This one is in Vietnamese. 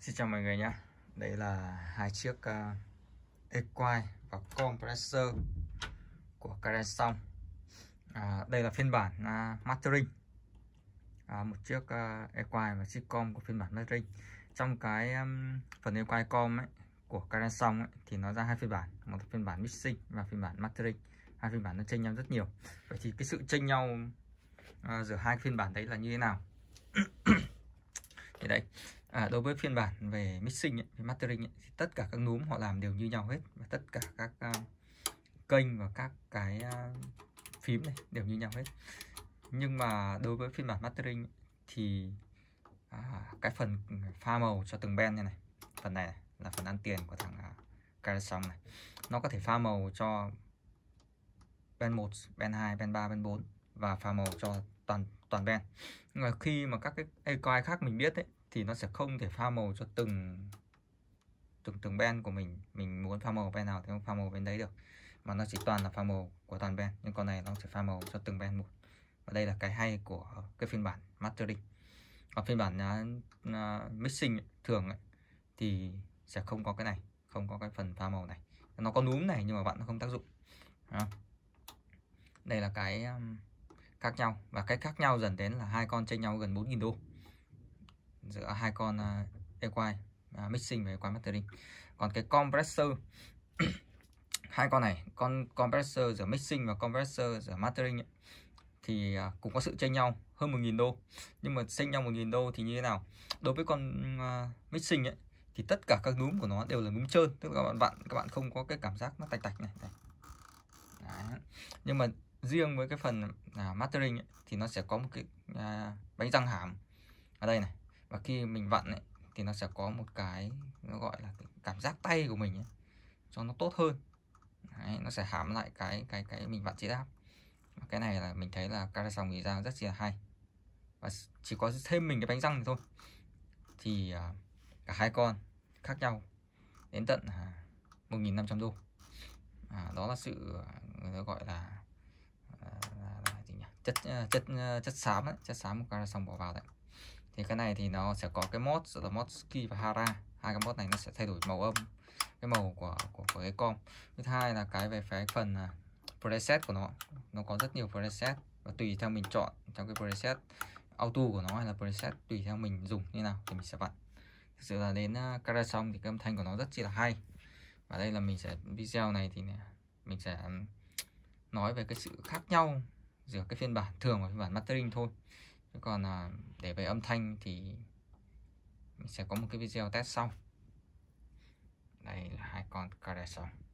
Xin chào mọi người nhé Đây là hai chiếc uh, Equine và Compressor của Caresong à, Đây là phiên bản uh, Mastering à, Một chiếc uh, Equine và chiếc Com của phiên bản Mastering Trong cái um, phần Equine Com ấy, của Caresong ấy, thì nó ra hai phiên bản Một phiên bản Mixing và phiên bản Mastering Hai phiên bản nó chênh nhau rất nhiều Vậy thì cái sự chênh nhau uh, giữa hai phiên bản đấy là như thế nào thì đây À, đối với phiên bản về mixing, ấy, về mastering ấy, thì tất cả các núm họ làm đều như nhau hết và tất cả các uh, kênh và các cái uh, phím này đều như nhau hết. Nhưng mà đối với phiên bản mastering ấy, thì à, cái phần pha màu cho từng band như này, phần này, này là phần ăn tiền của thằng uh, này. Nó có thể pha màu cho band 1, band 2, band 3, band 4 và pha màu cho toàn toàn band. Nhưng mà khi mà các cái ai khác mình biết ấy thì nó sẽ không thể pha màu cho từng từng từng ben của mình mình muốn pha màu ben nào thì không pha màu bên đấy được mà nó chỉ toàn là pha màu của toàn ben nhưng con này nó sẽ pha màu cho từng ben một và đây là cái hay của cái phiên bản mastering còn phiên bản uh, mixing thường ấy, thì sẽ không có cái này không có cái phần pha màu này nó có núm này nhưng mà bạn nó không tác dụng Đó. đây là cái um, khác nhau và cái khác nhau dần đến là hai con chênh nhau gần 4.000 đô giữa hai con à, EQI à, mixing và EQI mastering còn cái compressor hai con này con compressor giữa mixing và compressor giữa mastering ấy, thì à, cũng có sự chênh nhau hơn 1.000 đô nhưng mà chênh nhau 1.000 đô thì như thế nào đối với con uh, mixing ấy thì tất cả các núm của nó đều là núm trơn tức là bạn bạn các bạn không có cái cảm giác nó tạch tạch này, này. Đấy. nhưng mà riêng với cái phần uh, mastering ấy, thì nó sẽ có một cái uh, bánh răng hàm ở đây này và khi mình vặn ấy, thì nó sẽ có một cái nó gọi là cảm giác tay của mình ấy, cho nó tốt hơn Đấy, nó sẽ hám lại cái cái cái mình vặn chỉ áp cái này là mình thấy là Cara dòng nghĩ ra rất là hay và chỉ có thêm mình cái bánh răng thôi thì à, cả hai con khác nhau đến tận uh, à, 1.500 đô à, đó là sự uh, gọi là, là, là, là gì nhỉ? chất chất chất xám chất xám của Cara dòng bỏ vào đấy thì cái này thì nó sẽ có cái mod rồi là mod ski và hara hai cái mod này nó sẽ thay đổi màu âm cái màu của của, của cái con thứ hai là cái về cái phần uh, preset của nó nó có rất nhiều preset và tùy theo mình chọn trong cái preset auto của nó hay là preset tùy theo mình dùng như nào thì mình sẽ vặn thực sự là đến uh, à, cara xong thì cái âm thanh của nó rất chi là hay và đây là mình sẽ video này thì mình sẽ nói về cái sự khác nhau giữa cái phiên bản thường và phiên bản mastering thôi còn à, để về âm thanh thì mình sẽ có một cái video test sau đây là hai con Caresong